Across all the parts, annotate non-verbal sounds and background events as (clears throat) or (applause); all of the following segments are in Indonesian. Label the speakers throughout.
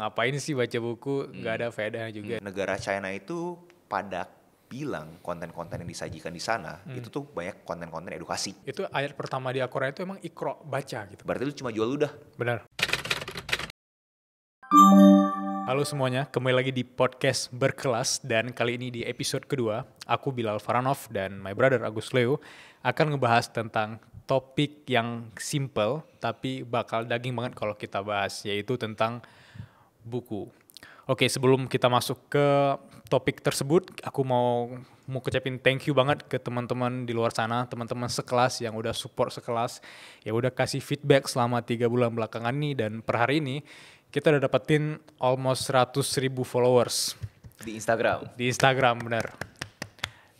Speaker 1: ngapain sih baca buku nggak hmm. ada faedah juga hmm. negara China itu pada bilang konten-konten yang disajikan di sana hmm. itu tuh banyak konten-konten edukasi itu ayat pertama di al itu emang ikro baca gitu berarti lu cuma jual udah benar
Speaker 2: Halo semuanya, kembali lagi di podcast berkelas dan kali ini di episode kedua, aku Bilal Faranov dan my brother Agus Leo akan ngebahas tentang topik yang simple tapi bakal daging banget kalau kita bahas yaitu tentang buku. Oke, sebelum kita masuk ke topik tersebut, aku mau mau kecapin thank you banget ke teman-teman di luar sana, teman-teman sekelas yang udah support sekelas, ya udah kasih feedback selama tiga bulan belakangan nih dan per hari ini kita udah dapetin almost 100 ribu followers. Di Instagram. Di Instagram, benar.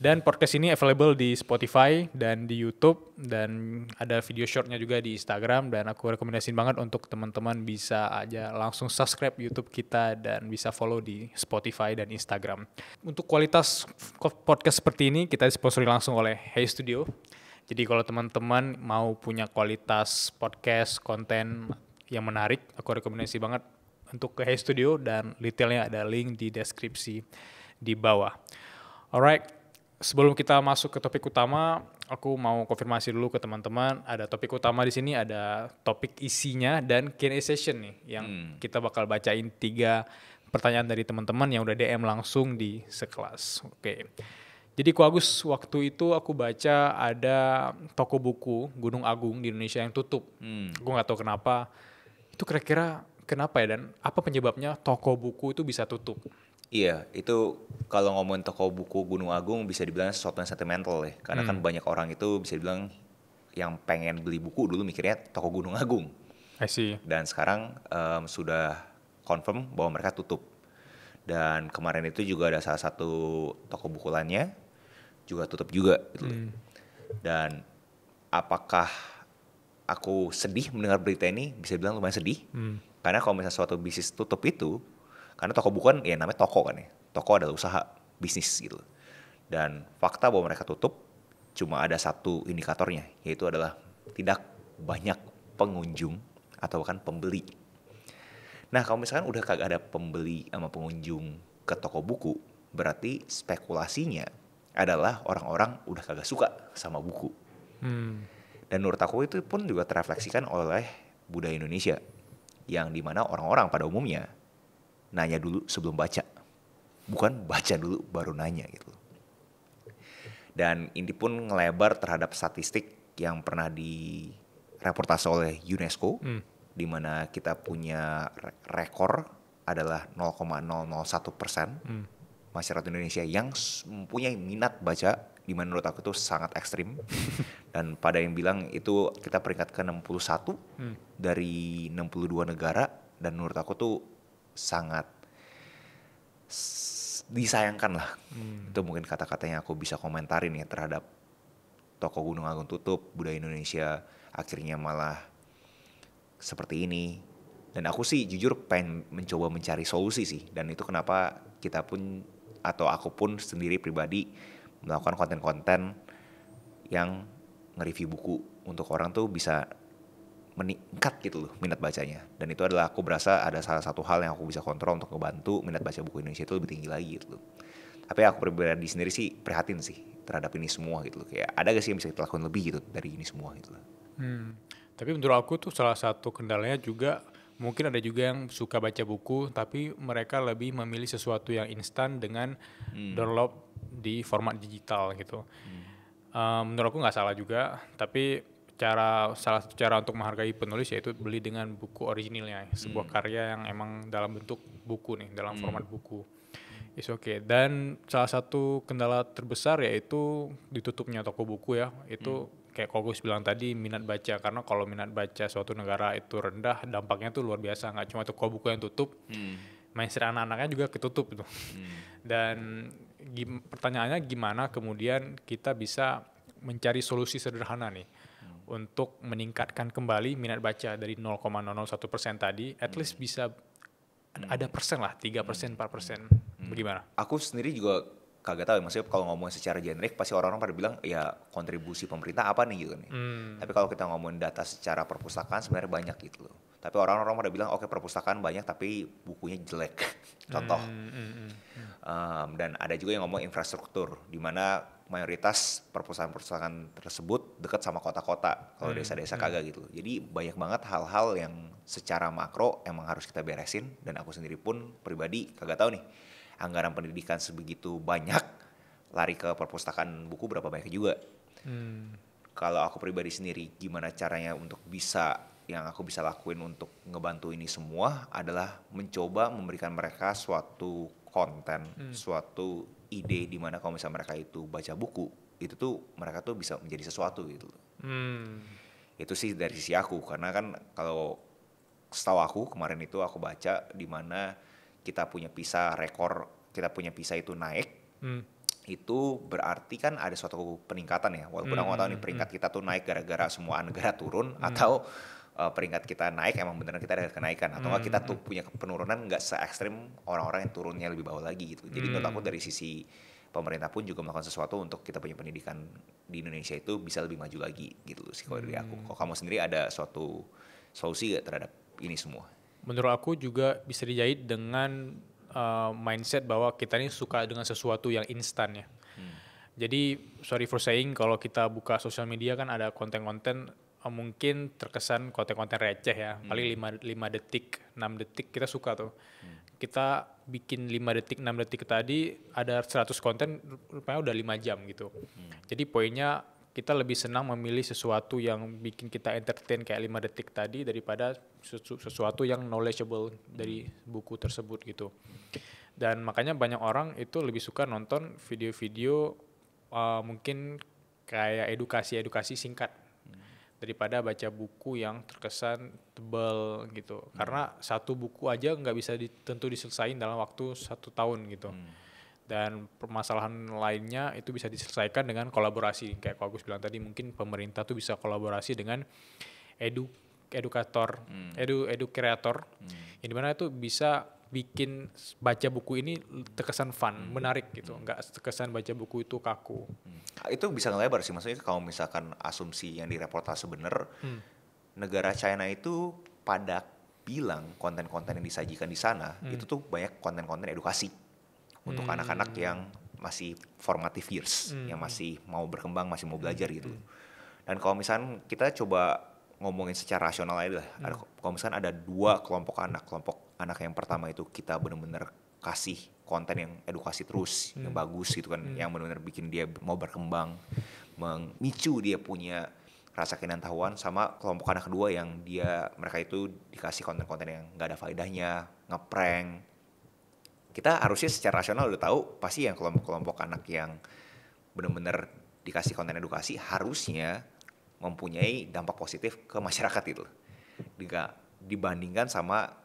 Speaker 2: Dan podcast ini available di Spotify dan di YouTube dan ada video shortnya juga di Instagram dan aku rekomendasiin banget untuk teman-teman bisa aja langsung subscribe YouTube kita dan bisa follow di Spotify dan Instagram. Untuk kualitas podcast seperti ini kita disponsori langsung oleh Hey Studio. Jadi kalau teman-teman mau punya kualitas podcast, konten yang menarik, aku rekomendasi banget untuk ke Hey Studio dan detailnya ada link di deskripsi di bawah. Alright, sebelum kita masuk ke topik utama, aku mau konfirmasi dulu ke teman-teman. Ada topik utama di sini, ada topik isinya dan Q&A session nih yang hmm. kita bakal bacain tiga pertanyaan dari teman-teman yang udah DM langsung di sekelas. Oke. Jadi ku Agus waktu itu aku baca ada toko buku Gunung Agung di Indonesia yang tutup. Hmm. Gue nggak tahu kenapa. Itu kira-kira kenapa ya dan apa penyebabnya toko buku itu bisa tutup?
Speaker 1: Iya, itu kalau ngomongin toko buku Gunung Agung bisa dibilang sesuatu yang sentimental ya. Karena kan hmm. kan banyak orang itu bisa dibilang yang pengen beli buku dulu mikirnya toko Gunung Agung. I see. Dan sekarang um, sudah confirm bahwa mereka tutup. Dan kemarin itu juga ada salah satu toko buku lainnya juga tutup juga gitu. Hmm. Dan apakah aku sedih mendengar berita ini? Bisa bilang lumayan sedih. Hmm. Karena kalau misalnya suatu bisnis tutup itu karena toko bukan ya namanya toko kan ya. Toko adalah usaha, bisnis gitu. Dan fakta bahwa mereka tutup cuma ada satu indikatornya, yaitu adalah tidak banyak pengunjung atau bahkan pembeli. Nah kalau misalkan udah kagak ada pembeli sama pengunjung ke toko buku, berarti spekulasinya adalah orang-orang udah kagak suka sama buku. Hmm. Dan menurut aku itu pun juga terefleksikan oleh budaya Indonesia yang dimana orang-orang pada umumnya nanya dulu sebelum baca. Bukan baca dulu baru nanya gitu. Dan ini pun ngelebar terhadap statistik yang pernah direportasi oleh UNESCO. Hmm. Di mana kita punya rekor adalah 0,001 persen hmm. masyarakat Indonesia yang mempunyai minat baca di mana menurut aku itu sangat ekstrim. (laughs) Dan pada yang bilang itu kita peringkat ke 61 hmm. dari 62 negara dan menurut aku tuh sangat disayangkan lah. Hmm. Itu mungkin kata-kata yang aku bisa komentarin ya terhadap toko Gunung Agung tutup, budaya Indonesia akhirnya malah seperti ini. Dan aku sih jujur pengen mencoba mencari solusi sih. Dan itu kenapa kita pun atau aku pun sendiri pribadi melakukan konten-konten yang nge-review buku untuk orang tuh bisa meningkat gitu loh minat bacanya dan itu adalah aku berasa ada salah satu hal yang aku bisa kontrol untuk ngebantu minat baca buku Indonesia itu lebih tinggi lagi gitu loh tapi aku pribadi sendiri sih prihatin sih terhadap ini semua gitu loh kayak ada gak sih yang bisa kita lakukan lebih gitu dari ini semua gitu loh
Speaker 2: hmm. tapi menurut aku tuh salah satu kendalanya juga mungkin ada juga yang suka baca buku tapi mereka lebih memilih sesuatu yang instan dengan hmm. download di format digital gitu hmm. um, menurut aku nggak salah juga tapi cara salah satu cara untuk menghargai penulis yaitu beli dengan buku originalnya sebuah hmm. karya yang emang dalam bentuk buku nih dalam hmm. format buku It's okay. Dan salah satu kendala terbesar yaitu ditutupnya toko buku ya. Itu hmm. kayak Kogus bilang tadi minat baca karena kalau minat baca suatu negara itu rendah, dampaknya tuh luar biasa. Nggak cuma toko buku yang tutup, hmm. mindset anak-anaknya juga ketutup itu. Hmm. Dan gim pertanyaannya gimana kemudian kita bisa mencari solusi sederhana nih untuk meningkatkan kembali minat baca dari 0,001 persen tadi, at least hmm. bisa ada, ada hmm. persen lah, tiga persen, hmm. empat persen.
Speaker 1: Bagaimana? Aku sendiri juga kagak tahu ya, maksudnya kalau ngomong secara generik pasti orang-orang pada bilang ya kontribusi pemerintah apa nih gitu nih. Kan ya. Hmm. Tapi kalau kita ngomongin data secara perpustakaan sebenarnya banyak gitu loh tapi orang-orang pada bilang oke okay, perpustakaan banyak tapi bukunya jelek
Speaker 2: (laughs) contoh mm, mm, mm,
Speaker 1: Um, dan ada juga yang ngomong infrastruktur di mana mayoritas perpustakaan-perpustakaan tersebut dekat sama kota-kota kalau hmm, desa-desa kagak gitu jadi banyak banget hal-hal yang secara makro emang harus kita beresin dan aku sendiri pun pribadi kagak tahu nih anggaran pendidikan sebegitu banyak lari ke perpustakaan buku berapa banyak juga kalau aku pribadi sendiri gimana caranya untuk bisa yang aku bisa lakuin untuk ngebantu ini semua adalah mencoba memberikan mereka suatu konten, hmm. suatu ide di mana kalau misalnya mereka itu baca buku, itu tuh mereka tuh bisa menjadi sesuatu gitu. Hmm. Itu sih dari sisi aku karena kan kalau setahu aku kemarin itu aku baca di mana kita punya PISA rekor kita punya PISA itu naik. Hmm itu berarti kan ada suatu peningkatan ya walaupun hmm. aku tahu nih hmm, hmm, peringkat hmm. kita tuh naik gara-gara semua negara turun hmm. atau uh, peringkat kita naik emang beneran kita ada kenaikan atau hmm. kita tuh hmm. punya penurunan nggak se ekstrim orang-orang yang turunnya lebih bawah lagi gitu jadi hmm. menurut aku hmm. dari sisi pemerintah pun juga melakukan sesuatu untuk kita punya pendidikan di Indonesia itu bisa lebih maju lagi gitu sih kalau dari aku hmm. kalau kamu sendiri ada suatu solusi gak terhadap ini semua
Speaker 2: menurut aku juga bisa dijahit dengan uh, mindset bahwa kita ini suka dengan sesuatu yang instan ya hmm. Jadi sorry for saying kalau kita buka sosial media kan ada konten-konten Eh, mungkin terkesan konten-konten receh ya hmm. paling 5 5 detik 6 detik kita suka tuh hmm. kita bikin 5 detik 6 detik tadi ada 100 konten rupanya udah 5 jam gitu hmm. jadi poinnya kita lebih senang memilih sesuatu yang bikin kita entertain kayak 5 detik tadi daripada sesu sesuatu yang knowledgeable dari hmm. buku tersebut gitu dan makanya banyak orang itu lebih suka nonton video-video uh, mungkin kayak edukasi-edukasi singkat daripada baca buku yang terkesan tebal gitu hmm. karena satu buku aja nggak bisa tentu diselesain dalam waktu satu tahun gitu hmm. dan permasalahan lainnya itu bisa diselesaikan dengan kolaborasi kayak Agus bilang tadi mungkin pemerintah tuh bisa kolaborasi dengan edu edukator hmm. edu edu kreator hmm. yang dimana itu bisa bikin baca buku ini terkesan fun, hmm. menarik gitu, hmm. nggak terkesan baca buku itu
Speaker 1: kaku. Hmm. Itu bisa ngelebar sih, maksudnya kalau misalkan asumsi yang direportase bener, hmm. negara China itu pada bilang konten-konten yang disajikan di sana hmm. itu tuh banyak konten-konten edukasi untuk hmm. anak-anak hmm. yang masih formative years, hmm. yang masih mau berkembang, masih mau hmm. belajar gitu. Dan kalau misalkan kita coba ngomongin secara rasional aja lah, hmm. kalau misalkan ada dua kelompok anak, kelompok anak yang pertama itu kita benar-benar kasih konten yang edukasi terus hmm. yang bagus gitu kan hmm. yang benar-benar bikin dia mau berkembang memicu dia punya rasa keinginan tahuan sama kelompok anak kedua yang dia mereka itu dikasih konten-konten yang nggak ada faedahnya ngeprank kita harusnya secara rasional udah tahu pasti yang kelompok-kelompok anak yang benar-benar dikasih konten edukasi harusnya mempunyai dampak positif ke masyarakat itu. Dibandingkan sama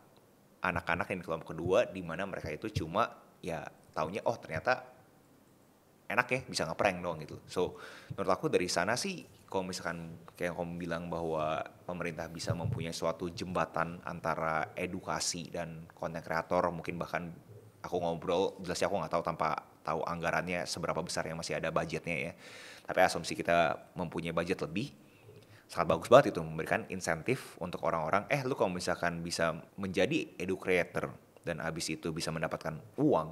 Speaker 1: anak-anak yang di kelompok kedua di mana mereka itu cuma ya taunya oh ternyata enak ya bisa ngeprank doang gitu. So menurut aku dari sana sih kalau misalkan kayak kamu bilang bahwa pemerintah bisa mempunyai suatu jembatan antara edukasi dan konten kreator mungkin bahkan aku ngobrol jelasnya aku nggak tahu tanpa tahu anggarannya seberapa besar yang masih ada budgetnya ya. Tapi asumsi kita mempunyai budget lebih sangat bagus banget itu memberikan insentif untuk orang-orang eh lu kalau misalkan bisa menjadi edu creator dan abis itu bisa mendapatkan uang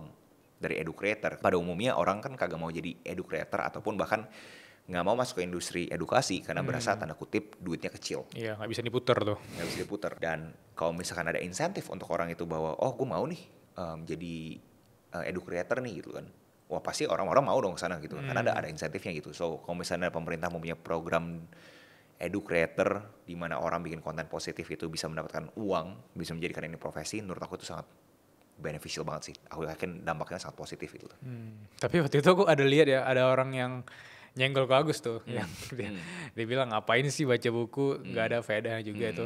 Speaker 1: dari edu creator pada umumnya orang kan kagak mau jadi edu creator ataupun bahkan nggak mau masuk ke industri edukasi karena hmm. berasa tanda kutip duitnya kecil. Iya nggak bisa diputer tuh. Nggak bisa diputer dan kalau misalkan ada insentif untuk orang itu bahwa oh gue mau nih um, jadi uh, eh, edu creator nih gitu kan wah pasti orang-orang mau dong ke sana gitu hmm. karena ada hmm. ada insentifnya gitu so kalau misalnya pemerintah punya program edu creator di mana orang bikin konten positif itu bisa mendapatkan uang, bisa menjadikan ini profesi, menurut aku itu sangat beneficial banget sih. Aku yakin dampaknya sangat positif itu.
Speaker 2: Hmm. Tapi waktu itu aku ada lihat ya, ada orang yang nyenggol ke Agus tuh, hmm. yang hmm. dia, hmm. dia bilang ngapain sih baca buku, nggak hmm. ada faedah juga hmm. itu.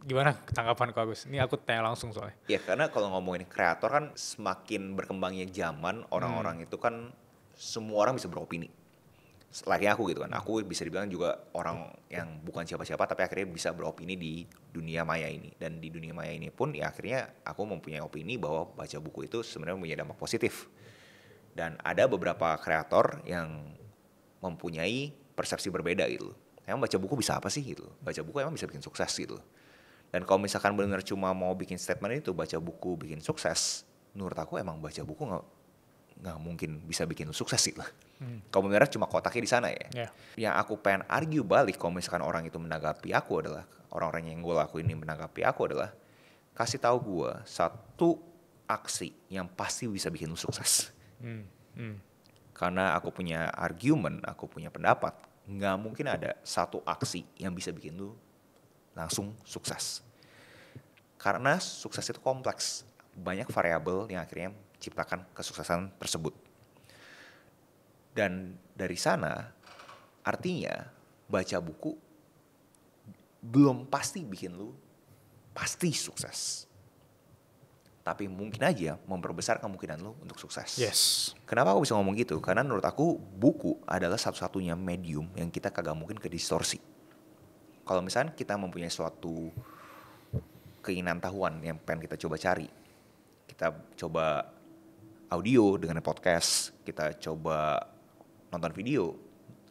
Speaker 2: Gimana tanggapan kau Agus? Ini aku tanya langsung soalnya.
Speaker 1: Ya karena kalau ngomongin kreator kan semakin berkembangnya zaman, orang-orang hmm. itu kan semua orang bisa beropini lari aku gitu kan. Aku bisa dibilang juga orang yang bukan siapa-siapa tapi akhirnya bisa beropini di dunia maya ini. Dan di dunia maya ini pun ya akhirnya aku mempunyai opini bahwa baca buku itu sebenarnya punya dampak positif. Dan ada beberapa kreator yang mempunyai persepsi berbeda gitu. Emang baca buku bisa apa sih gitu? Baca buku emang bisa bikin sukses gitu. Dan kalau misalkan benar cuma mau bikin statement itu baca buku bikin sukses, menurut aku emang baca buku nggak nggak mungkin bisa bikin sukses sih Hmm. Kamu merah cuma kotaknya di sana ya. Yeah. Yang aku pengen argue balik kalau misalkan orang itu menanggapi aku adalah orang-orang yang gue lakuin ini menanggapi aku adalah kasih tahu gue satu aksi yang pasti bisa bikin lu sukses.
Speaker 2: Hmm. Hmm.
Speaker 1: Karena aku punya argumen, aku punya pendapat, nggak mungkin ada satu aksi yang bisa bikin lu langsung sukses. Karena sukses itu kompleks, banyak variabel yang akhirnya ciptakan kesuksesan tersebut. Dan dari sana artinya baca buku belum pasti bikin lu pasti sukses. Tapi mungkin aja memperbesar kemungkinan lu untuk sukses. Yes. Kenapa aku bisa ngomong gitu? Karena menurut aku buku adalah satu-satunya medium yang kita kagak mungkin ke distorsi. Kalau misalnya kita mempunyai suatu keinginan tahuan yang pengen kita coba cari, kita coba audio dengan podcast kita coba nonton video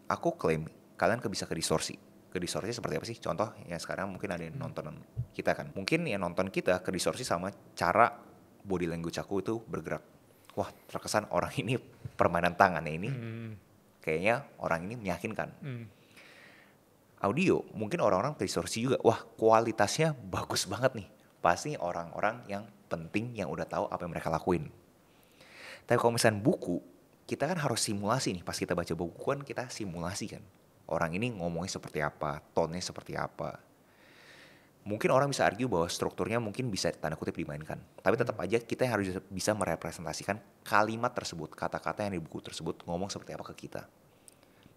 Speaker 1: aku klaim kalian bisa ke distorsi ke distorsi seperti apa sih contoh yang sekarang mungkin ada yang hmm. nonton kita kan mungkin yang nonton kita ke distorsi sama cara body language aku itu bergerak wah terkesan orang ini permainan tangannya ini hmm. kayaknya orang ini meyakinkan hmm. audio mungkin orang-orang ke distorsi juga wah kualitasnya bagus banget nih pasti orang-orang yang penting yang udah tahu apa yang mereka lakuin tapi kalau misalnya buku, kita kan harus simulasi nih. Pas kita baca buku kan kita simulasi kan. Orang ini ngomongnya seperti apa, tonnya seperti apa. Mungkin orang bisa argue bahwa strukturnya mungkin bisa tanda kutip dimainkan. Tapi tetap hmm. aja kita harus bisa merepresentasikan kalimat tersebut, kata-kata yang di buku tersebut ngomong seperti apa ke kita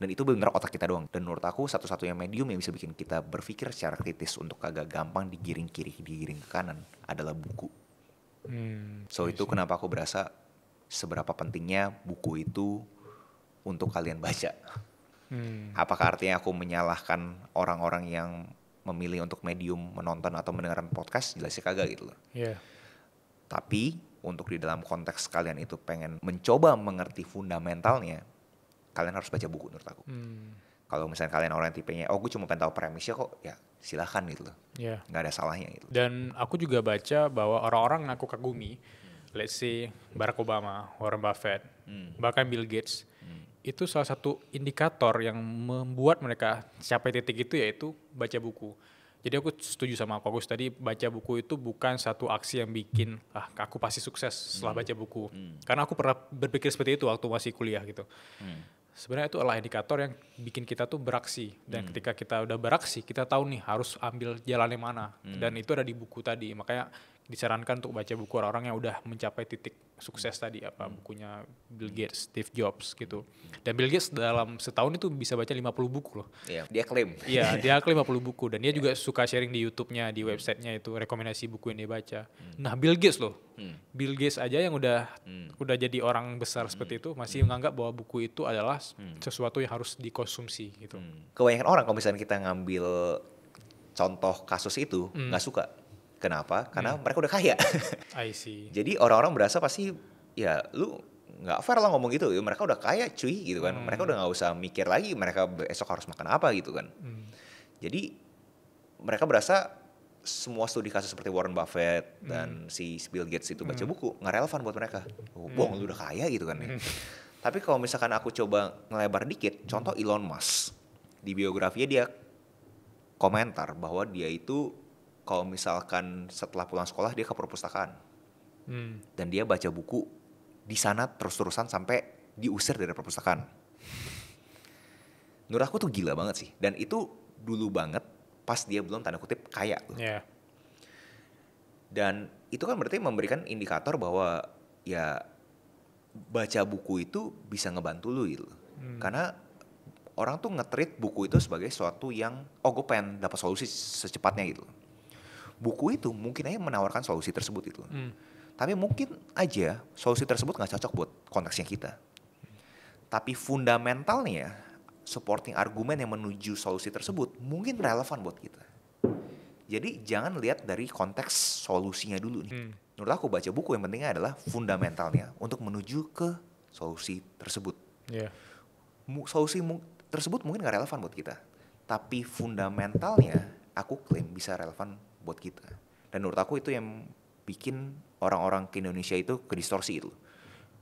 Speaker 1: dan itu benar otak kita doang dan menurut aku satu-satunya medium yang bisa bikin kita berpikir secara kritis untuk agak gampang digiring kiri digiring ke kanan adalah buku hmm, so iya itu kenapa aku berasa seberapa pentingnya buku itu untuk kalian baca. Hmm. Apakah artinya aku menyalahkan orang-orang yang memilih untuk medium menonton atau mendengarkan podcast? Jelasnya kagak gitu loh. Yeah. Tapi untuk di dalam konteks kalian itu pengen mencoba mengerti fundamentalnya, kalian harus baca buku menurut aku. Hmm. Kalau misalnya kalian orang yang tipenya, oh gue cuma pengen tahu premisnya kok, ya silahkan gitu loh. Yeah. Gak ada salahnya gitu.
Speaker 2: Dan aku juga baca bahwa orang-orang yang aku kagumi, let's say Barack Obama, Warren Buffett, hmm. bahkan Bill Gates, hmm. itu salah satu indikator yang membuat mereka capai titik itu yaitu baca buku. Jadi aku setuju sama aku Kogus tadi baca buku itu bukan satu aksi yang bikin ah aku pasti sukses setelah hmm. baca buku. Hmm. Karena aku pernah berpikir seperti itu waktu masih kuliah gitu. Hmm. Sebenarnya itu adalah indikator yang bikin kita tuh beraksi dan hmm. ketika kita udah beraksi kita tahu nih harus ambil jalannya mana hmm. dan itu ada di buku tadi. Makanya disarankan untuk baca buku orang-orang yang udah mencapai titik sukses tadi apa hmm. bukunya Bill Gates, Steve Jobs gitu. Dan Bill Gates dalam setahun itu bisa baca 50 buku loh. Iya, dia klaim. Iya, (laughs) dia klaim 50 buku dan dia iya. juga suka sharing di YouTube-nya, di websitenya itu rekomendasi buku yang dia baca. Hmm. Nah, Bill Gates loh. Hmm. Bill Gates aja yang udah udah jadi orang besar seperti itu masih menganggap bahwa buku itu adalah sesuatu yang harus dikonsumsi gitu.
Speaker 1: Kebanyakan orang kalau misalnya kita ngambil contoh kasus itu nggak suka Kenapa? Karena hmm. mereka udah kaya. (laughs) I see. Jadi orang-orang berasa pasti ya lu nggak fair lah ngomong gitu. Ya, mereka udah kaya cuy gitu kan. Hmm. Mereka udah nggak usah mikir lagi mereka besok harus makan apa gitu kan. Hmm. Jadi mereka berasa semua studi kasus seperti Warren Buffett hmm. dan si Bill Gates itu baca hmm. buku nggak relevan buat mereka. Oh, hmm. Bohong lu udah kaya gitu kan ya. Hmm. Tapi kalau misalkan aku coba ngelebar dikit, contoh hmm. Elon Musk di biografinya dia komentar bahwa dia itu kalau misalkan setelah pulang sekolah dia ke perpustakaan hmm. dan dia baca buku di sana terus-terusan sampai diusir dari perpustakaan. Menurut aku tuh gila banget sih dan itu dulu banget pas dia belum tanda kutip kaya loh. Yeah. Dan itu kan berarti memberikan indikator bahwa ya baca buku itu bisa ngebantu lu gitu. Hmm. Karena orang tuh ngetrit buku itu sebagai suatu yang oh gue pengen dapat solusi secepatnya gitu buku itu mungkin aja menawarkan solusi tersebut itu. Hmm. Tapi mungkin aja solusi tersebut nggak cocok buat konteksnya kita. Tapi fundamentalnya ya, supporting argumen yang menuju solusi tersebut mungkin relevan buat kita. Jadi jangan lihat dari konteks solusinya dulu nih. Hmm. Menurut aku baca buku yang pentingnya adalah fundamentalnya untuk menuju ke solusi tersebut. Yeah. Solusi mu tersebut mungkin nggak relevan buat kita, tapi fundamentalnya aku klaim bisa relevan buat kita. Dan menurut aku itu yang bikin orang-orang ke Indonesia itu ke distorsi itu.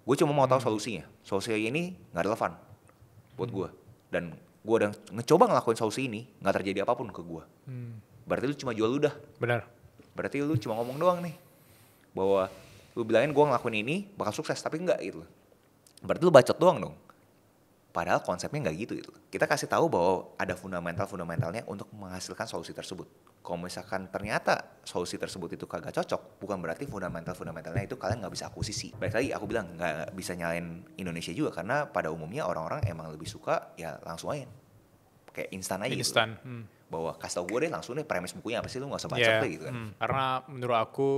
Speaker 1: Gue cuma mau tahu hmm. solusinya. Solusi ini nggak relevan buat hmm. gue. Dan gue udah ngecoba ngelakuin solusi ini nggak terjadi apapun ke gue. Hmm. Berarti lu cuma jual udah. Benar. Berarti lu cuma ngomong doang nih bahwa lu bilangin gue ngelakuin ini bakal sukses tapi enggak gitu. Berarti lu bacot doang dong. Padahal konsepnya nggak gitu gitu. Kita kasih tahu bahwa ada fundamental-fundamentalnya untuk menghasilkan solusi tersebut. Kalau misalkan ternyata solusi tersebut itu kagak cocok, bukan berarti fundamental-fundamentalnya itu kalian nggak bisa akuisisi. Baik lagi, aku bilang nggak bisa nyalain Indonesia juga karena pada umumnya orang-orang emang lebih suka ya langsung aja. Kayak instan aja gitu. instan. gitu. Hmm. Bahwa kasih tau gue deh langsung deh premis bukunya apa sih lu nggak usah baca yeah. Iya, gitu kan. Hmm.
Speaker 2: Karena menurut aku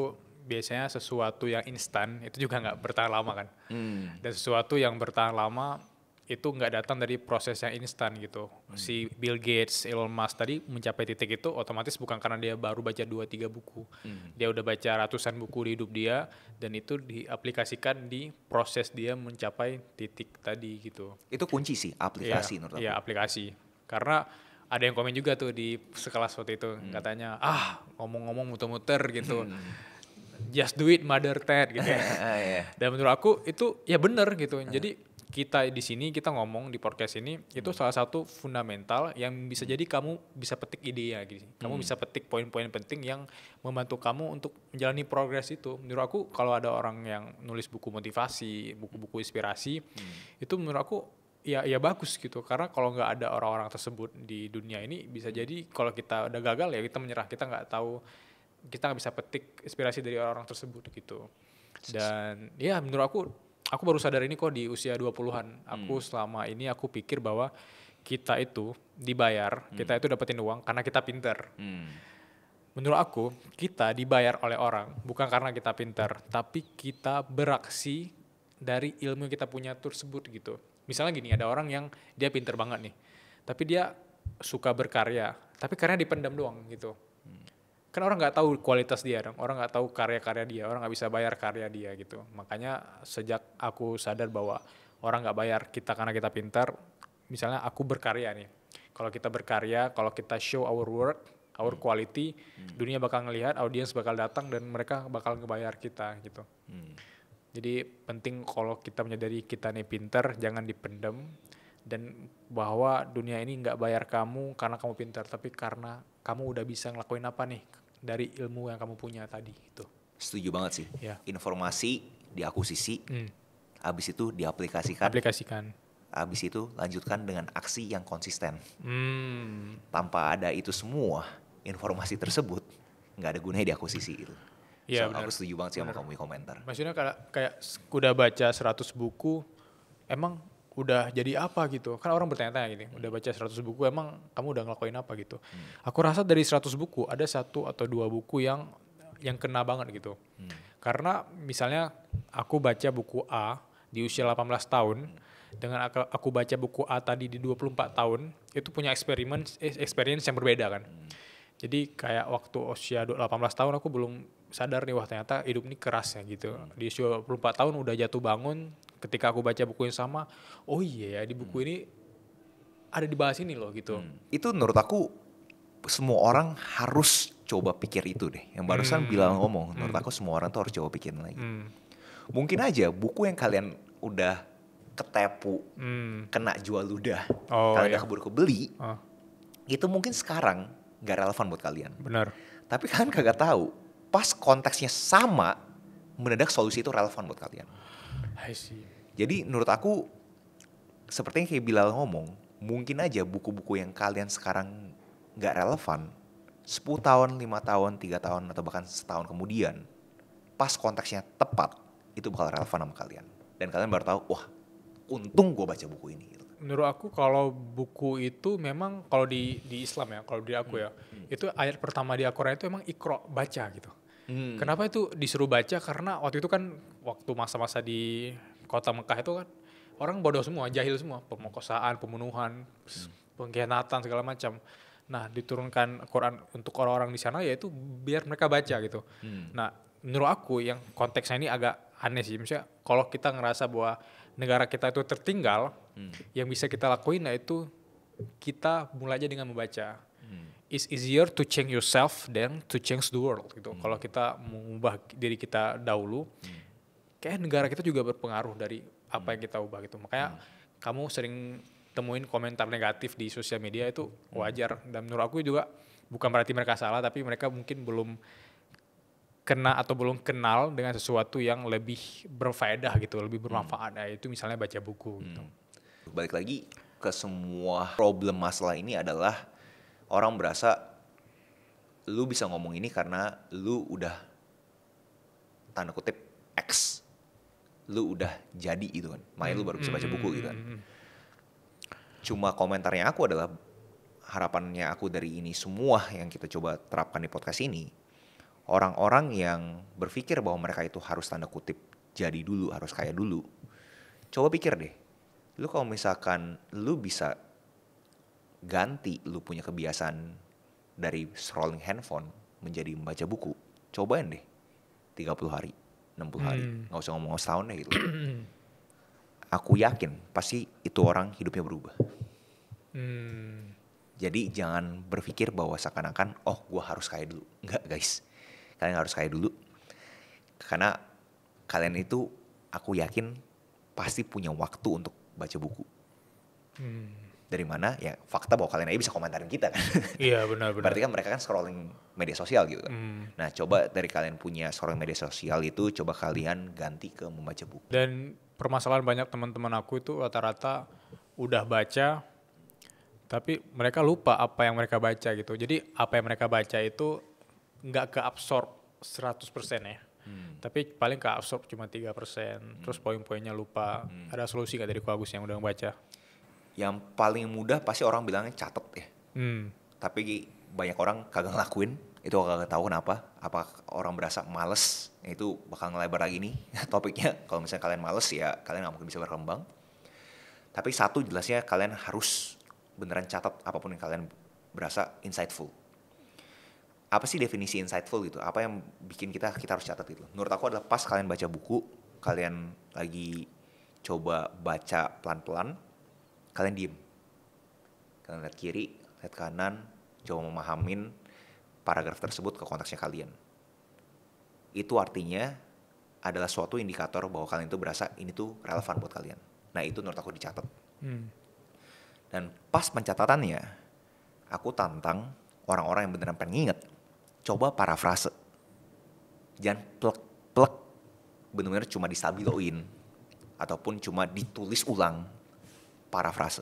Speaker 2: biasanya sesuatu yang instan itu juga nggak bertahan lama kan. Hmm. Dan sesuatu yang bertahan lama itu nggak datang dari proses yang instan gitu. Hmm. Si Bill Gates, Elon Musk tadi mencapai titik itu otomatis bukan karena dia baru baca dua tiga buku. Hmm. Dia udah baca ratusan buku di hidup dia dan itu diaplikasikan di proses dia mencapai titik tadi gitu.
Speaker 1: Itu kunci sih aplikasi ya, Iya,
Speaker 2: aplikasi. Karena ada yang komen juga tuh di sekelas waktu itu hmm. katanya, "Ah, ngomong-ngomong muter-muter gitu." (laughs) Hmm. Just do it, mother Ted gitu. (laughs) Ya. Dan menurut aku itu ya bener gitu. Iya. Jadi kita di sini kita ngomong di podcast ini hmm. itu salah satu fundamental yang bisa hmm. jadi kamu bisa petik ide ya gitu. Kamu hmm. bisa petik poin-poin penting yang membantu kamu untuk menjalani progres itu. Menurut aku kalau ada orang yang nulis buku motivasi, buku-buku inspirasi hmm. itu menurut aku ya ya bagus gitu karena kalau nggak ada orang-orang tersebut di dunia ini bisa hmm. jadi kalau kita udah gagal ya kita menyerah kita nggak tahu kita nggak bisa petik inspirasi dari orang-orang tersebut gitu dan ya menurut aku aku baru sadar ini kok di usia 20-an. Aku hmm. selama ini aku pikir bahwa kita itu dibayar, hmm. kita itu dapetin uang karena kita pinter. Hmm. Menurut aku, kita dibayar oleh orang bukan karena kita pinter, tapi kita beraksi dari ilmu yang kita punya tersebut gitu. Misalnya gini, ada orang yang dia pinter banget nih, tapi dia suka berkarya, tapi karena dipendam doang gitu kan orang nggak tahu kualitas dia dong orang nggak tahu karya-karya dia orang nggak bisa bayar karya dia gitu makanya sejak aku sadar bahwa orang nggak bayar kita karena kita pintar misalnya aku berkarya nih kalau kita berkarya kalau kita show our work our hmm. quality hmm. dunia bakal ngelihat audiens bakal datang dan mereka bakal ngebayar kita gitu hmm. jadi penting kalau kita menyadari kita nih pintar jangan dipendem dan bahwa dunia ini nggak bayar kamu karena kamu pintar tapi karena kamu udah bisa ngelakuin apa nih dari ilmu yang kamu punya tadi itu.
Speaker 1: Setuju banget sih. Ya. Informasi diakusisi, hmm. abis itu diaplikasikan. Aplikasikan. Abis itu lanjutkan dengan aksi yang konsisten. Hmm. Tanpa ada itu semua informasi tersebut nggak ada gunanya diakusisi itu. Ya so, Aku setuju banget sih bener. sama kamu di komentar.
Speaker 2: Maksudnya kayak, kayak udah baca 100 buku, emang udah jadi apa gitu kan orang bertanya-tanya gini hmm. udah baca 100 buku emang kamu udah ngelakuin apa gitu hmm. aku rasa dari 100 buku ada satu atau dua buku yang yang kena banget gitu hmm. karena misalnya aku baca buku A di usia 18 tahun dengan aku, aku baca buku A tadi di 24 tahun itu punya eksperimen experience eh, yang berbeda kan hmm. jadi kayak waktu usia 18 tahun aku belum sadar nih wah ternyata hidup ini keras ya gitu. Hmm. Di usia 24 tahun udah jatuh bangun ketika aku baca buku yang sama, oh iya ya di buku hmm. ini ada dibahas ini loh gitu. Hmm.
Speaker 1: Itu menurut aku semua orang harus coba pikir itu deh. Yang barusan hmm. bilang ngomong, menurut hmm. aku semua orang tuh harus coba pikirin lagi. Hmm. Mungkin aja buku yang kalian udah ketepu, hmm. kena jual ludah, oh, kalian iya. gak keburu kebeli, oh. itu mungkin sekarang gak relevan buat kalian. Benar. Tapi kalian kagak tahu pas konteksnya sama, mendadak solusi itu relevan buat kalian. I see. Jadi menurut aku sepertinya kayak Bilal ngomong, mungkin aja buku-buku yang kalian sekarang nggak relevan 10 tahun, 5 tahun, 3 tahun atau bahkan setahun kemudian pas konteksnya tepat itu bakal relevan sama kalian dan kalian baru tahu wah untung gue baca buku ini
Speaker 2: gitu. Menurut aku kalau buku itu memang kalau di di Islam ya, kalau di aku ya, hmm. itu ayat pertama di Al-Qur'an itu memang ikro baca gitu. Hmm. Kenapa itu disuruh baca? Karena waktu itu kan waktu masa-masa di kota Mekah itu kan orang bodoh semua, jahil semua, pemerkosaan, pembunuhan, hmm. pengkhianatan segala macam. Nah, diturunkan Quran untuk orang-orang di sana yaitu biar mereka baca gitu. Hmm. Nah, menurut aku yang konteksnya ini agak aneh sih. Misalnya kalau kita ngerasa bahwa negara kita itu tertinggal, hmm. yang bisa kita lakuin yaitu kita mulai aja dengan membaca it's easier to change yourself than to change the world gitu. Hmm. Kalau kita mengubah diri kita dahulu, hmm. kayak negara kita juga berpengaruh dari apa yang hmm. kita ubah gitu. Makanya hmm. kamu sering temuin komentar negatif di sosial media itu hmm. wajar dan menurut aku juga bukan berarti mereka salah tapi mereka mungkin belum kena atau belum kenal dengan sesuatu yang lebih berfaedah gitu, lebih hmm. bermanfaat. Hmm. Itu misalnya baca buku gitu. hmm.
Speaker 1: gitu. Balik lagi ke semua problem masalah ini adalah orang berasa lu bisa ngomong ini karena lu udah tanda kutip X lu udah jadi itu kan makanya lu baru bisa baca hmm, buku hmm, gitu kan hmm, cuma komentarnya aku adalah harapannya aku dari ini semua yang kita coba terapkan di podcast ini orang-orang yang berpikir bahwa mereka itu harus tanda kutip jadi dulu harus kaya dulu coba pikir deh lu kalau misalkan lu bisa ganti lu punya kebiasaan dari scrolling handphone menjadi membaca buku, cobain deh 30 hari, 60 hmm. hari, nggak usah ngomong setahun deh gitu. (clears throat) Aku yakin pasti itu orang hidupnya berubah.
Speaker 2: Hmm.
Speaker 1: Jadi jangan berpikir bahwa seakan-akan oh gue harus kaya dulu. Enggak guys, kalian harus kaya dulu. Karena kalian itu aku yakin pasti punya waktu untuk baca buku. Hmm dari mana ya fakta bahwa kalian aja bisa komentarin kita kan (laughs)
Speaker 2: iya benar-benar berarti kan mereka kan
Speaker 1: scrolling media sosial gitu kan hmm. nah coba dari kalian punya scrolling media sosial itu coba kalian ganti ke membaca buku
Speaker 2: dan permasalahan banyak teman-teman aku itu rata-rata udah baca tapi mereka lupa apa yang mereka baca gitu jadi apa yang mereka baca itu nggak keabsorb 100% ya Hmm. Tapi paling ke absorb cuma 3%. persen. Terus hmm. poin-poinnya lupa. Hmm. Ada solusi gak dari Ko Agus yang udah membaca?
Speaker 1: yang paling mudah pasti orang bilangnya catet ya. Hmm. Tapi banyak orang kagak ngelakuin, itu kagak tahu kenapa. Apa orang berasa males, itu bakal ngelebar lagi nih (laughs) topiknya. Kalau misalnya kalian males ya kalian gak mungkin bisa berkembang. Tapi satu jelasnya kalian harus beneran catat apapun yang kalian berasa insightful. Apa sih definisi insightful gitu? Apa yang bikin kita kita harus catat gitu? Menurut aku adalah pas kalian baca buku, kalian lagi coba baca pelan-pelan, kalian diem kalian lihat kiri lihat kanan coba memahamin paragraf tersebut ke konteksnya kalian itu artinya adalah suatu indikator bahwa kalian itu berasa ini tuh relevan buat kalian nah itu menurut aku dicatat hmm. dan pas pencatatannya aku tantang orang-orang yang beneran pengen inget coba parafrase jangan plek plek bener-bener cuma disabiloin ataupun cuma ditulis ulang parafrase.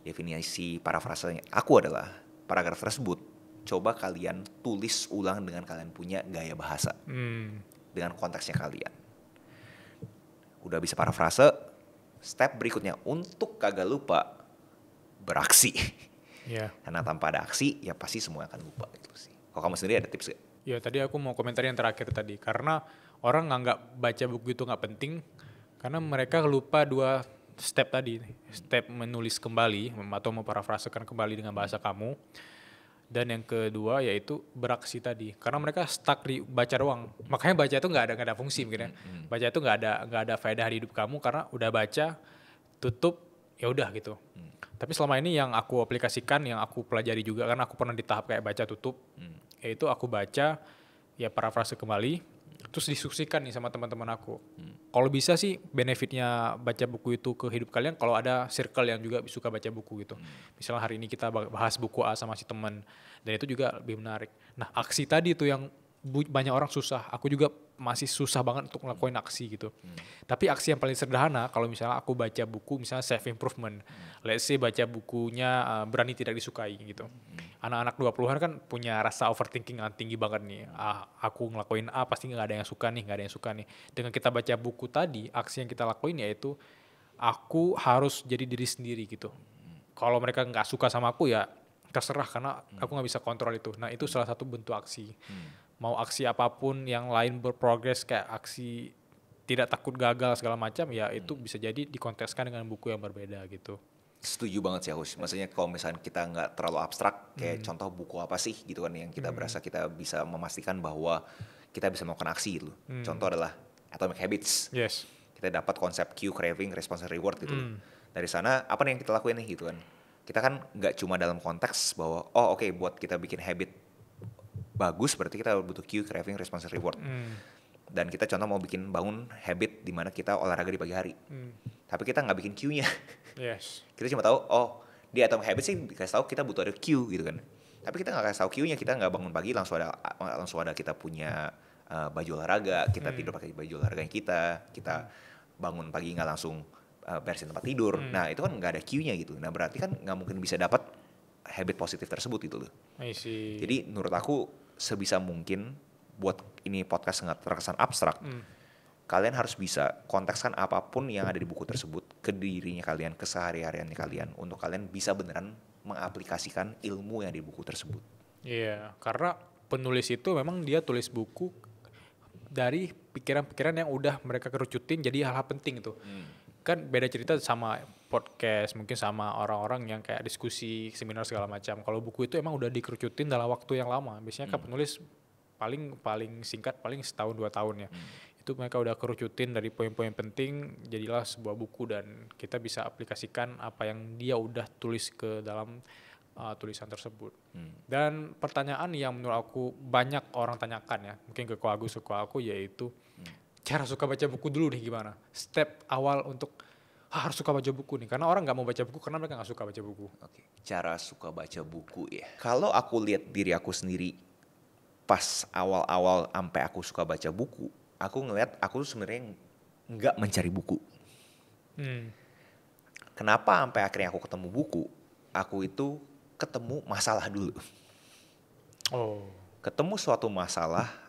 Speaker 1: Definisi parafrasenya aku adalah paragraf tersebut coba kalian tulis ulang dengan kalian punya gaya bahasa hmm. dengan konteksnya kalian. Udah bisa parafrase, step berikutnya untuk kagak lupa beraksi. Yeah. Karena tanpa ada aksi ya pasti semua akan lupa gitu Kalau kamu sendiri ada tips gak?
Speaker 2: Ya tadi aku mau komentar yang terakhir tadi karena orang nggak baca buku itu nggak penting karena mereka lupa dua step tadi, step menulis kembali atau memparafrasekan kembali dengan bahasa kamu. Dan yang kedua yaitu beraksi tadi, karena mereka stuck di baca doang. Makanya baca itu nggak ada nggak ada fungsi mungkin ya. Baca itu nggak ada nggak ada faedah di hidup kamu karena udah baca, tutup, ya udah gitu. Mm. Tapi selama ini yang aku aplikasikan, yang aku pelajari juga, karena aku pernah di tahap kayak baca tutup, mm. yaitu aku baca ya parafrase kembali, terus disuksikan nih sama teman-teman aku. Hmm. Kalau bisa sih benefitnya baca buku itu ke hidup kalian kalau ada circle yang juga suka baca buku gitu. Hmm. Misalnya hari ini kita bahas buku A sama si teman dan itu juga lebih menarik. Nah, aksi tadi itu yang banyak orang susah. Aku juga masih susah banget untuk ngelakuin aksi gitu. Hmm. Tapi aksi yang paling sederhana kalau misalnya aku baca buku misalnya self improvement. Hmm. Let's say baca bukunya uh, Berani Tidak Disukai gitu. Hmm. Anak-anak hmm. 20-an kan punya rasa overthinking yang tinggi banget nih. Ah, aku ngelakuin A pasti nggak ada yang suka nih, nggak ada yang suka nih. Dengan kita baca buku tadi, aksi yang kita lakuin yaitu aku harus jadi diri sendiri gitu. Hmm. Kalau mereka nggak suka sama aku ya terserah karena hmm. aku nggak bisa kontrol itu. Nah itu hmm. salah satu bentuk aksi. Hmm mau aksi apapun yang lain berprogres kayak aksi tidak takut gagal segala macam ya itu hmm. bisa jadi dikonteskan dengan buku yang berbeda gitu
Speaker 1: setuju banget sih Hus. maksudnya kalau misalnya kita nggak terlalu abstrak kayak hmm. contoh buku apa sih gitu kan yang kita hmm. berasa kita bisa memastikan bahwa kita bisa melakukan aksi gitu hmm. contoh adalah Atomic Habits yes kita dapat konsep cue craving response reward gitu hmm. dari sana apa nih yang kita lakuin nih gitu kan kita kan nggak cuma dalam konteks bahwa oh oke okay, buat kita bikin habit bagus berarti kita butuh cue craving response reward mm. dan kita contoh mau bikin bangun habit di mana kita olahraga di pagi hari mm. tapi kita nggak bikin cue nya (laughs) yes. kita cuma tahu oh di atom habit sih dikasih tahu kita butuh ada cue gitu kan tapi kita nggak kasih tahu cue nya kita nggak bangun pagi langsung ada langsung ada kita punya uh, baju olahraga kita mm. tidur pakai baju olahraga yang kita kita bangun pagi nggak langsung uh, beresin tempat tidur hmm. nah itu kan nggak ada cue nya gitu nah berarti kan nggak mungkin bisa dapat habit positif tersebut gitu loh. Jadi menurut aku sebisa mungkin buat ini podcast sangat terkesan abstrak. Hmm. Kalian harus bisa kontekskan apapun yang ada di buku tersebut ke dirinya kalian, ke sehari-hariannya kalian untuk kalian bisa beneran mengaplikasikan ilmu yang di buku tersebut.
Speaker 2: Iya, yeah, karena penulis itu memang dia tulis buku dari pikiran-pikiran yang udah mereka kerucutin jadi hal-hal penting itu. Hmm. Kan beda cerita sama podcast mungkin sama orang-orang yang kayak diskusi seminar segala macam kalau buku itu emang udah dikerucutin dalam waktu yang lama biasanya kan penulis paling paling singkat paling setahun dua tahun ya hmm. itu mereka udah kerucutin dari poin-poin penting jadilah sebuah buku dan kita bisa aplikasikan apa yang dia udah tulis ke dalam uh, tulisan tersebut hmm. dan pertanyaan yang menurut aku banyak orang tanyakan ya mungkin ke ko aku suka aku yaitu hmm. cara suka baca buku dulu nih gimana step awal untuk ah, harus suka baca buku nih karena orang nggak mau baca buku karena mereka
Speaker 1: nggak suka baca buku. Oke. Cara suka baca buku ya. Kalau aku lihat diri aku sendiri pas awal-awal sampai aku suka baca buku, aku ngeliat aku tuh sebenarnya nggak mencari buku. Hmm. Kenapa sampai akhirnya aku ketemu buku? Aku itu ketemu masalah dulu. Oh. Ketemu suatu masalah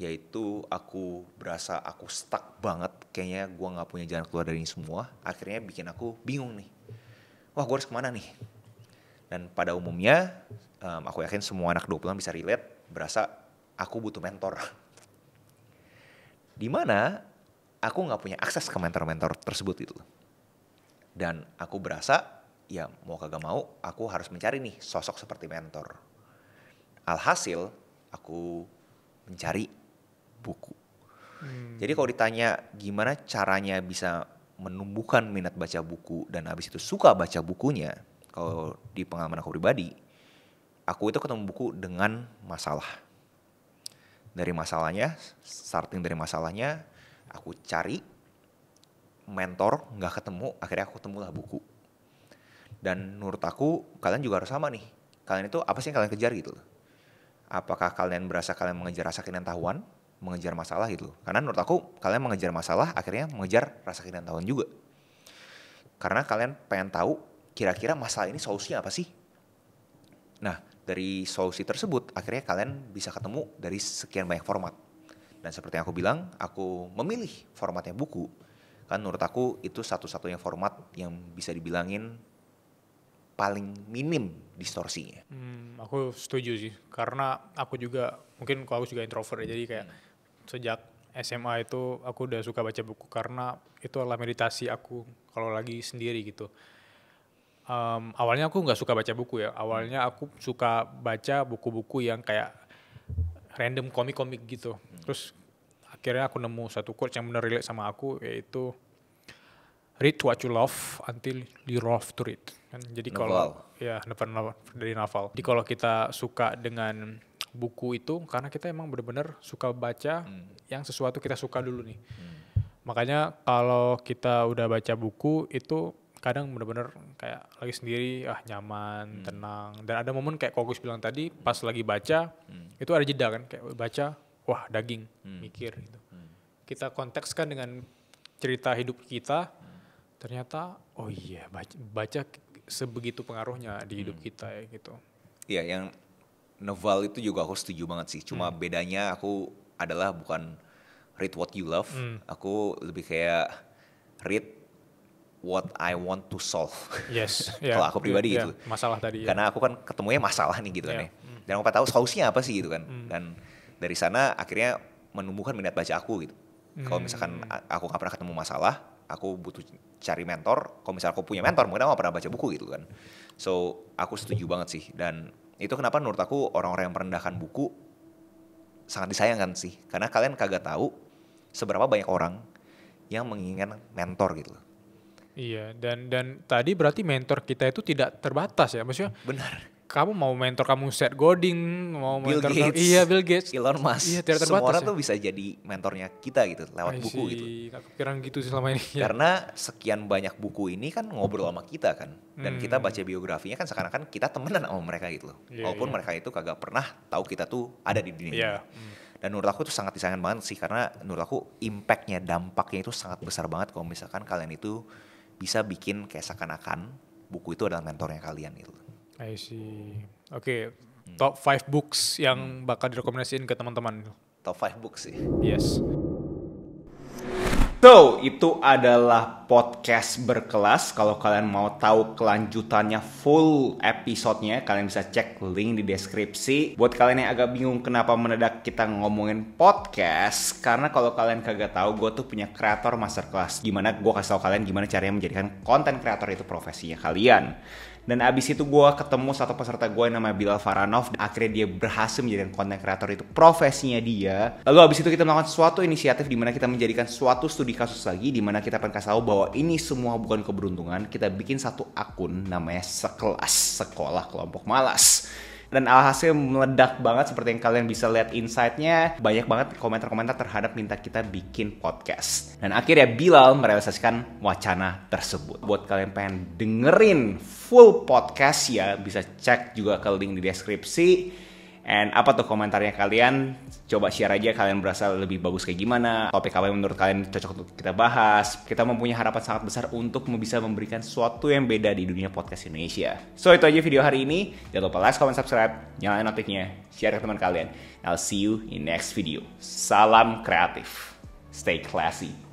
Speaker 1: yaitu aku berasa aku stuck banget kayaknya gue nggak punya jalan keluar dari ini semua akhirnya bikin aku bingung nih wah gue harus kemana nih dan pada umumnya um, aku yakin semua anak 20 bisa relate berasa aku butuh mentor di mana aku nggak punya akses ke mentor-mentor tersebut itu dan aku berasa ya mau kagak mau aku harus mencari nih sosok seperti mentor alhasil aku mencari buku. Hmm. Jadi kalau ditanya gimana caranya bisa menumbuhkan minat baca buku dan habis itu suka baca bukunya, kalau di pengalaman aku pribadi, aku itu ketemu buku dengan masalah. Dari masalahnya, starting dari masalahnya, aku cari mentor, nggak ketemu, akhirnya aku ketemulah buku. Dan menurut aku, kalian juga harus sama nih. Kalian itu apa sih yang kalian kejar gitu? Apakah kalian berasa kalian mengejar rasa keinginan tahuan? mengejar masalah gitu Karena menurut aku kalian mengejar masalah akhirnya mengejar rasa keinginan tahun juga. Karena kalian pengen tahu kira-kira masalah ini solusinya apa sih? Nah, dari solusi tersebut akhirnya kalian bisa ketemu dari sekian banyak format. Dan seperti yang aku bilang, aku memilih formatnya buku. Kan menurut aku itu satu-satunya format yang bisa dibilangin paling minim distorsinya.
Speaker 2: Hmm, aku setuju sih, karena aku juga mungkin kalau aku juga introvert ya, jadi kayak hmm sejak SMA itu aku udah suka baca buku karena itu adalah meditasi aku kalau lagi sendiri gitu. Um, awalnya aku nggak suka baca buku ya. Awalnya aku suka baca buku-buku yang kayak random komik-komik gitu. Terus akhirnya aku nemu satu quote yang benar relate sama aku yaitu read what you love until you love to read. Kan, jadi kalau ya never, novel dari novel. Jadi kalau kita suka dengan buku itu karena kita emang benar-benar suka baca hmm. yang sesuatu kita suka dulu nih. Hmm. Makanya kalau kita udah baca buku itu kadang benar-benar kayak lagi sendiri ah nyaman hmm. tenang dan ada momen kayak kogus bilang tadi pas lagi baca hmm. itu ada jeda kan kayak baca wah daging hmm. mikir gitu hmm. kita kontekskan dengan cerita hidup kita hmm. ternyata oh iya baca, baca sebegitu pengaruhnya di hidup hmm. kita ya gitu
Speaker 1: iya yang Novel itu juga aku setuju banget sih. Cuma hmm. bedanya aku adalah bukan read what you love. Hmm. Aku lebih kayak read what I want to solve. Yes. (laughs) Yeah. Kalau aku pribadi yeah, gitu. Yeah. Masalah tadi. Ya. Karena aku kan ketemunya masalah nih gitu yeah. kan ya. ya. Dan aku tahu solusinya apa sih gitu kan. Hmm. Dan dari sana akhirnya menumbuhkan minat baca aku gitu. Hmm. Kalau misalkan aku gak pernah ketemu masalah, aku butuh cari mentor. Kalau misalkan aku punya mentor, mungkin aku gak pernah baca buku gitu kan. So aku setuju banget sih. Dan itu kenapa menurut aku orang-orang yang merendahkan buku sangat disayangkan sih. Karena kalian kagak tahu seberapa banyak orang yang menginginkan mentor gitu
Speaker 2: Iya, dan dan tadi berarti mentor kita itu tidak terbatas ya, maksudnya. Benar kamu mau mentor kamu Seth Godin, mau Bill mentor Gates, kamu, iya Bill Gates, Elon Musk, iya, terbatas, semua orang ya. tuh
Speaker 1: bisa jadi mentornya kita gitu lewat Ay, buku gitu. Gak kepikiran gitu sih selama ini. Iya. Karena sekian banyak buku ini kan ngobrol sama kita kan, dan hmm. kita baca biografinya kan sekarang kan kita temenan sama mereka gitu loh, yeah, walaupun yeah. mereka itu kagak pernah tahu kita tuh ada di dunia. Yeah. Hmm. Dan menurut aku tuh sangat disayangkan banget sih karena menurut aku impactnya, dampaknya itu sangat besar banget kalau misalkan kalian itu bisa bikin kayak seakan-akan buku itu adalah mentornya kalian gitu.
Speaker 2: I see. Oke, okay. top 5 books yang hmm. bakal direkomendasiin ke teman-teman. Top 5 books sih. Yes.
Speaker 1: So, itu adalah podcast berkelas. Kalau kalian mau tahu kelanjutannya full episodenya, kalian bisa cek link di deskripsi. Buat kalian yang agak bingung kenapa menedak kita ngomongin podcast, karena kalau kalian kagak tahu, gue tuh punya kreator masterclass. Gimana gue kasih tau kalian gimana caranya menjadikan konten kreator itu profesinya kalian. Dan abis itu gue ketemu satu peserta gue yang namanya Bilal Faranov. Akhirnya dia berhasil menjadi konten kreator itu profesinya dia. Lalu abis itu kita melakukan suatu inisiatif di mana kita menjadikan suatu studi kasus lagi di mana kita akan kasih tahu bahwa ini semua bukan keberuntungan. Kita bikin satu akun namanya Sekelas Sekolah Kelompok Malas dan alhasil meledak banget seperti yang kalian bisa lihat insightnya banyak banget komentar-komentar terhadap minta kita bikin podcast dan akhirnya Bilal merealisasikan wacana tersebut buat kalian pengen dengerin full podcast ya bisa cek juga ke link di deskripsi And apa tuh komentarnya kalian? Coba share aja kalian berasa lebih bagus kayak gimana, topik apa yang menurut kalian cocok untuk kita bahas. Kita mempunyai harapan sangat besar untuk bisa memberikan sesuatu yang beda di dunia podcast Indonesia. So itu aja video hari ini. Jangan lupa like, comment, subscribe, nyalain notifnya, share ke teman kalian. I'll see you in next video. Salam kreatif. Stay classy.